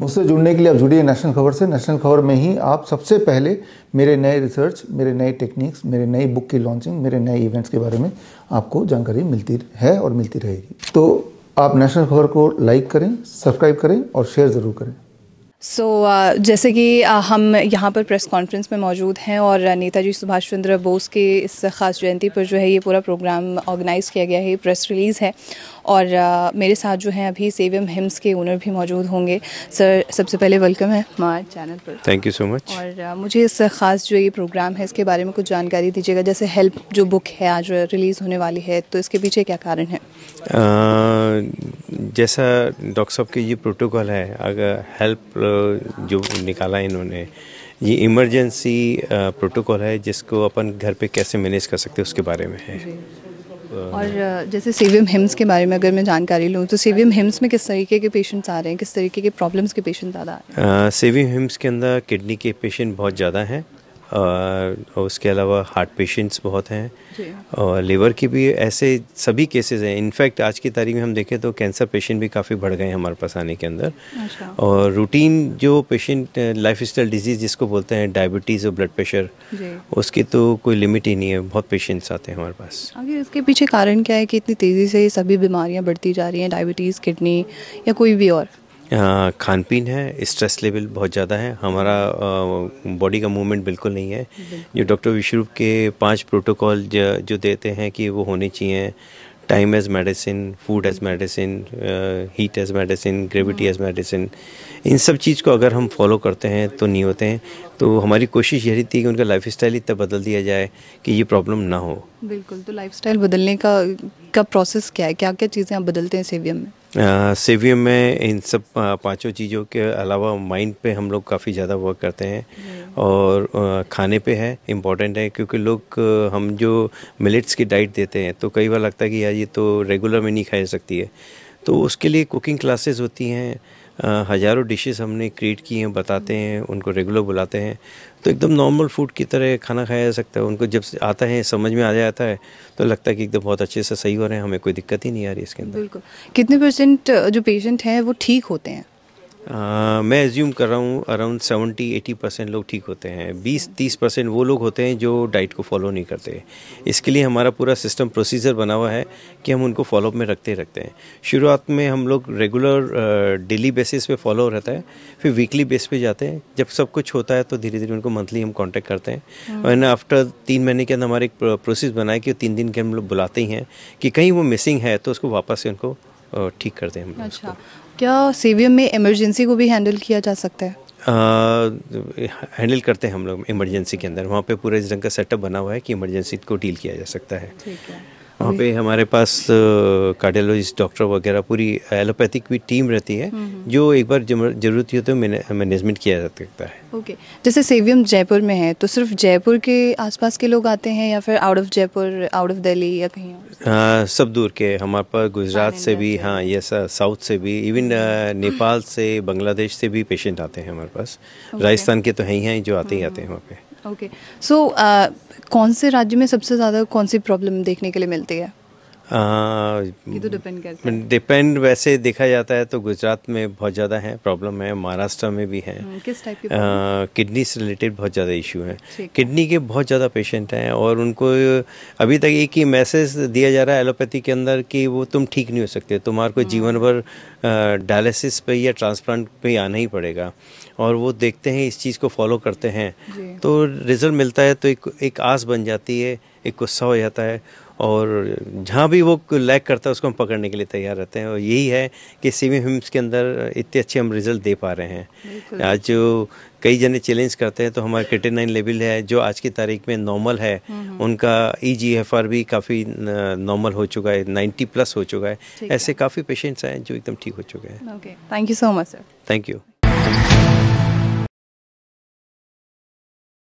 मुझसे जुड़ने के लिए आप जुड़िए नेशनल खबर से नेशनल खबर में ही आप सबसे पहले मेरे नए रिसर्च मेरे नए टेक्निक्स मेरे नई बुक की लॉन्चिंग मेरे नए इवेंट्स के बारे में आपको जानकारी मिलती है और मिलती रहेगी तो आप नेशनल खबर को लाइक करें सब्सक्राइब करें और शेयर ज़रूर करें सो so, uh, जैसे कि uh, हम यहाँ पर प्रेस कॉन्फ्रेंस में मौजूद हैं और नेताजी सुभाष चंद्र बोस के इस ख़ास जयंती पर जो है ये पूरा प्रोग्राम ऑर्गेनाइज़ किया गया है प्रेस रिलीज़ है और uh, मेरे साथ जो हैं अभी सेवियम हिम्स के ओनर भी मौजूद होंगे सर सबसे पहले वेलकम है हमारे चैनल पर थैंक यू सो मच और uh, मुझे इस ख़ास जो ये प्रोग्राम है इसके बारे में कुछ जानकारी दीजिएगा जैसे हेल्प जो बुक है आज रिलीज़ होने वाली है तो इसके पीछे क्या कारण है uh, जैसा डॉक्टर साहब के ये प्रोटोकॉल है अगर हेल्प जो निकाला इन्होंने ये इमरजेंसी प्रोटोकॉल है जिसको अपन घर पे कैसे मैनेज कर सकते हैं उसके बारे में है और जैसे सेवियम हिम्स के बारे में अगर मैं जानकारी लूँ तो सेवियम हिम्स में किस तरीके के पेशेंट्स आ रहे हैं किस तरीके के प्रॉब्लम्स के पेशेंट ज़्यादा आ रहे हैं सेवियम हिम्स के अंदर किडनी के पेशेंट बहुत ज़्यादा हैं और उसके अलावा हार्ट पेशेंट्स बहुत हैं और लीवर की भी ऐसे सभी केसेस हैं इनफैक्ट आज की तारीख में हम देखें तो कैंसर पेशेंट भी काफ़ी बढ़ गए हैं हमारे पास आने के अंदर अच्छा। और रूटीन जो पेशेंट लाइफ स्टाइल डिजीज़ जिसको बोलते हैं डायबिटीज़ और ब्लड प्रेशर उसकी तो कोई लिमिट ही नहीं है बहुत पेशेंट्स आते हैं हमारे पास आगे इसके पीछे कारण क्या है कि इतनी तेज़ी से सभी बीमारियाँ बढ़ती जा रही हैं डायबिटीज़ किडनी या कोई भी और खान पीन है स्ट्रेस लेवल बहुत ज़्यादा है हमारा बॉडी का मूवमेंट बिल्कुल नहीं है जो डॉक्टर विश्वरूप के पांच प्रोटोकॉल जो देते हैं कि वो होने चाहिए time as medicine food as medicine heat as medicine gravity as medicine इन सब चीज़ को अगर हम फॉलो करते हैं तो नहीं होते हैं तो हमारी कोशिश यही थी कि उनका लाइफ स्टाइल इतना बदल दिया जाए कि ये प्रॉब्लम ना हो बिल्कुल तो लाइफ स्टाइल बदलने का का प्रोसेस क्या है क्या क्या चीज़ें आप बदलते हैं सेवियम में सेवियम में इन सब पांचों चीज़ों के अलावा माइंड पे हम लोग काफ़ी ज़्यादा वर्क करते हैं हम्म। और खाने पे है इम्पॉर्टेंट है क्योंकि लोग हम जो मिलेट्स की डाइट देते हैं तो कई बार लगता है कि यार ये तो रेगुलर में नहीं खाई सकती है तो उसके लिए कुकिंग क्लासेस होती हैं हज़ारों डिशेस हमने क्रिएट की हैं बताते हैं उनको रेगुलर बुलाते हैं तो एकदम नॉर्मल फूड की तरह खाना खाया जा सकता है उनको जब आता है समझ में आ जाता है तो लगता है कि एकदम बहुत अच्छे से सही हो रहे हैं हमें कोई दिक्कत ही नहीं आ रही इसके अंदर बिल्कुल कितने परसेंट जो पेशेंट हैं वो ठीक होते हैं आ, uh, मैं एज्यूम कर रहा हूँ अराउंड सेवेंटी एटी परसेंट लोग ठीक होते हैं बीस तीस परसेंट वो लोग होते हैं जो डाइट को फॉलो नहीं करते इसके लिए हमारा पूरा सिस्टम प्रोसीजर बना हुआ है कि हम उनको फॉलोअप में रखते रखते हैं शुरुआत में हम लोग रेगुलर डेली बेसिस पे फॉलो रहता है फिर वीकली बेस पे जाते हैं जब सब कुछ होता है तो धीरे धीरे उनको मंथली हम कॉन्टैक्ट करते हैं एंड हाँ। आफ्टर तीन महीने के अंदर हमारे एक प्रोसेस बनाए कि तीन दिन के हम लोग बुलाते ही हैं कि कहीं वो मिसिंग है तो उसको वापस से उनको uh, ठीक करते हैं हम अच्छा क्या सीवीएम में इमरजेंसी को भी हैंडल किया जा सकता है हैंडल करते हैं हम लोग इमरजेंसी के अंदर वहाँ पे पूरे इस ढंग का सेटअप बना हुआ है कि इमरजेंसी को डील किया जा सकता है ठीक है वहाँ पे हमारे पास कार्डियोलॉजिस्ट डॉक्टर वगैरह पूरी एलोपैथिक भी टीम रहती है हम्म, हम्म। जो एक बार जरूरत हो तो मैनेजमेंट किया जा सकता है ओके जैसे सेवियम जयपुर में है तो सिर्फ जयपुर के आसपास के लोग आते हैं या फिर out of Jaipur out of Delhi या कहीं हाँ सब दूर के हमारे पास गुजरात हाँ, हाँ, से भी हाँ ये साउथ से भी इवन नेपाल से बांग्लादेश से भी पेशेंट आते हैं हमारे पास राजस्थान के तो हैं ही हैं जो आते ही हम्म, आते हैं वहाँ पे ओके सो uh, कौन से राज्य में सबसे ज़्यादा कौन सी प्रॉब्लम देखने के लिए मिलती है डिपेंड हाँ। तो डिपेंड वैसे देखा जाता है तो गुजरात में बहुत ज़्यादा है प्रॉब्लम है महाराष्ट्र में भी है हाँ, किस टाइप की किडनी से रिलेटेड बहुत ज़्यादा इशू है किडनी के बहुत ज़्यादा पेशेंट हैं और उनको अभी तक एक ही मैसेज दिया जा रहा है एलोपैथी के अंदर कि वो तुम ठीक नहीं हो सकते तुम्हारे को हाँ। जीवन भर डायलिसिस पे या ट्रांसप्लांट पे आना ही पड़ेगा और वो देखते हैं इस चीज़ को फॉलो करते हैं तो रिज़ल्ट मिलता है तो एक एक आस बन जाती है एक गुस्सा हो जाता है और जहाँ भी वो लैक करता है उसको हम पकड़ने के लिए तैयार रहते हैं और यही है कि सीमी हिम्स के अंदर इतने अच्छे हम रिजल्ट दे पा रहे हैं आज जो कई जने चैलेंज करते हैं तो हमारा नाइन लेवल है जो आज की तारीख में नॉर्मल है हम्म, हम्म। उनका ई जी एफ आर भी काफ़ी नॉर्मल हो चुका है नाइन्टी प्लस हो चुका है ऐसे काफ़ी पेशेंट्स हैं जो एकदम ठीक हो चुके हैं thank you so much sir thank you